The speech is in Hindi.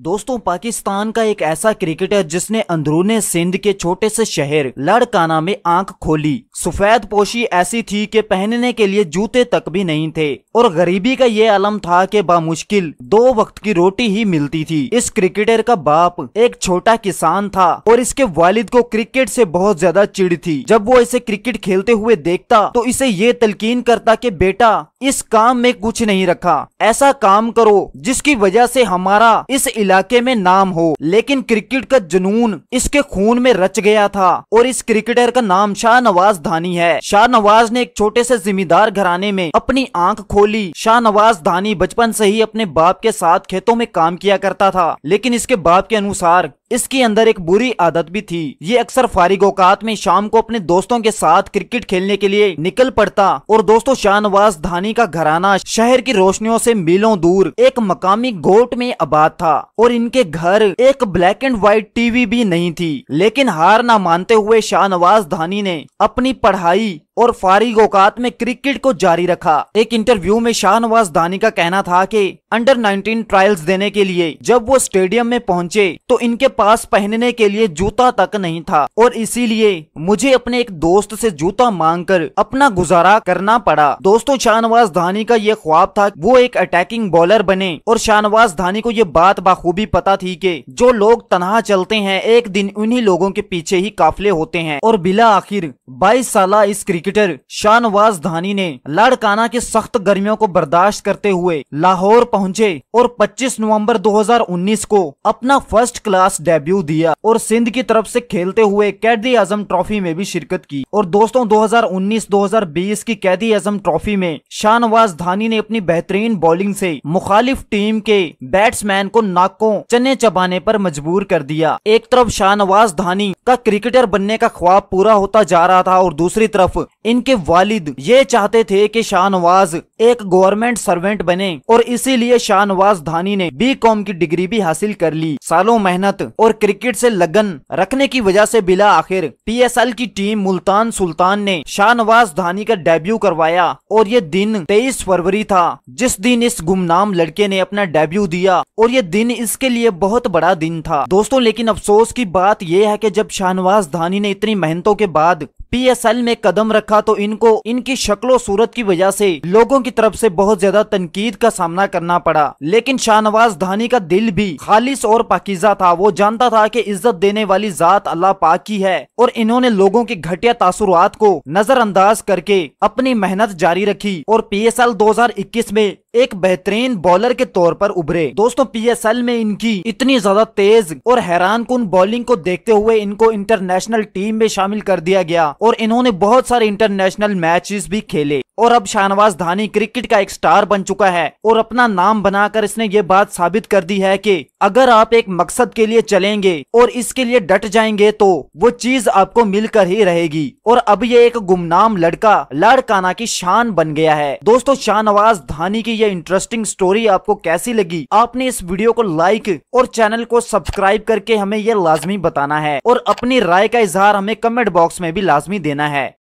दोस्तों पाकिस्तान का एक ऐसा क्रिकेटर जिसने अंदरूने सिंध के छोटे से शहर लड़काना में आंख खोली सफेद पोशी ऐसी थी कि पहनने के लिए जूते तक भी नहीं थे और गरीबी का ये आलम था कि बामुश्किल दो वक्त की रोटी ही मिलती थी इस क्रिकेटर का बाप एक छोटा किसान था और इसके वालिद को क्रिकेट से बहुत ज्यादा चिड़ थी जब वो इसे क्रिकेट खेलते हुए देखता तो इसे ये तलकीन करता की बेटा इस काम में कुछ नहीं रखा ऐसा काम करो जिसकी वजह से हमारा इस इलाके में नाम हो लेकिन क्रिकेट का जुनून इसके खून में रच गया था और इस क्रिकेटर का नाम शाह नवाज धानी है शाह नवाज ने एक छोटे से जिम्मेदार घराने में अपनी आंख खोली शाह नवाज धानी बचपन से ही अपने बाप के साथ खेतों में काम किया करता था लेकिन इसके बाप के अनुसार इसके अंदर एक बुरी आदत भी थी ये अक्सर फारिग औकात में शाम को अपने दोस्तों के साथ क्रिकेट खेलने के लिए निकल पड़ता और दोस्तों शाहनवाज धानी का घराना शहर की रोशनियों से मीलों दूर एक मकामी गोट में आबाद था और इनके घर एक ब्लैक एंड व्हाइट टीवी भी नहीं थी लेकिन हार ना मानते हुए शाहनवाज धानी ने अपनी पढ़ाई और फारिग औकात में क्रिकेट को जारी रखा एक इंटरव्यू में शाहनवाज दानी का कहना था कि अंडर 19 ट्रायल्स देने के लिए जब वो स्टेडियम में पहुंचे तो इनके पास पहनने के लिए जूता तक नहीं था और इसीलिए मुझे अपने एक दोस्त से जूता मांगकर अपना गुजारा करना पड़ा दोस्तों शाहनवाज धानी का ये ख्वाब था वो एक अटैकिंग बॉलर बने और शाहनवाज धानी को ये बात बाखूबी पता थी की जो लोग तनहा चलते हैं एक दिन उन्ही लोगों के पीछे ही काफले होते हैं और बिला आखिर बाईस साल इस क्रिकेटर शाहनवाज धानी ने लाड़काना की सख्त गर्मियों को बर्दाश्त करते हुए लाहौर पहुंचे और 25 नवंबर 2019 को अपना फर्स्ट क्लास डेब्यू दिया और सिंध की तरफ से खेलते हुए कैदी आजम ट्रॉफी में भी शिरकत की और दोस्तों 2019-2020 की कैदी आजम ट्रॉफी में शाहनवाज धानी ने अपनी बेहतरीन बॉलिंग ऐसी मुखालिफ टीम के बैट्समैन को नाकों चने चबाने आरोप मजबूर कर दिया एक तरफ शाहनवाज धानी का क्रिकेटर बनने का ख्वाब पूरा होता जा रहा था और दूसरी तरफ इनके वालिद ये चाहते थे कि शाहनवाज एक गवर्नमेंट सर्वेंट बने और इसीलिए शाहनवाज धानी ने बी कॉम की डिग्री भी हासिल कर ली सालों मेहनत और क्रिकेट से लगन रखने की वजह से बिला आखिर पीएसएल की टीम मुल्तान सुल्तान ने शाहनवाज धानी का डेब्यू करवाया और ये दिन 23 फरवरी था जिस दिन इस गुमनाम लड़के ने अपना डेब्यू दिया और ये दिन इसके लिए बहुत बड़ा दिन था दोस्तों लेकिन अफसोस की बात यह है की जब शाहनवाज धानी ने इतनी मेहनतों के बाद पीएसएल में कदम रखा तो इनको इनकी शक्लो सूरत की वजह से लोगों की तरफ से बहुत ज्यादा तनकीद का सामना करना पड़ा लेकिन शाहनवाज धानी का दिल भी खालिश और पाकिजा था वो जानता था कि इज्जत देने वाली जात अल्लाह पाक की है और इन्होंने लोगों की घटिया तासुरात को नजरअंदाज करके अपनी मेहनत जारी रखी और हजार इक्कीस में एक बेहतरीन बॉलर के तौर पर उभरे दोस्तों पीएसएल में इनकी इतनी ज्यादा तेज और हैरान कन बॉलिंग को देखते हुए इनको इंटरनेशनल टीम में शामिल कर दिया गया और इन्होंने बहुत सारे इंटरनेशनल मैचेस भी खेले और अब शाहनवाज धानी क्रिकेट का एक स्टार बन चुका है और अपना नाम बनाकर इसने ये बात साबित कर दी है कि अगर आप एक मकसद के लिए चलेंगे और इसके लिए डट जाएंगे तो वो चीज आपको मिलकर ही रहेगी और अब ये एक गुमनाम लड़का लाड़काना की शान बन गया है दोस्तों शाहनवाज धानी की ये इंटरेस्टिंग स्टोरी आपको कैसी लगी आपने इस वीडियो को लाइक और चैनल को सब्सक्राइब करके हमें ये लाजमी बताना है और अपनी राय का इजहार हमें कमेंट बॉक्स में भी लाजमी देना है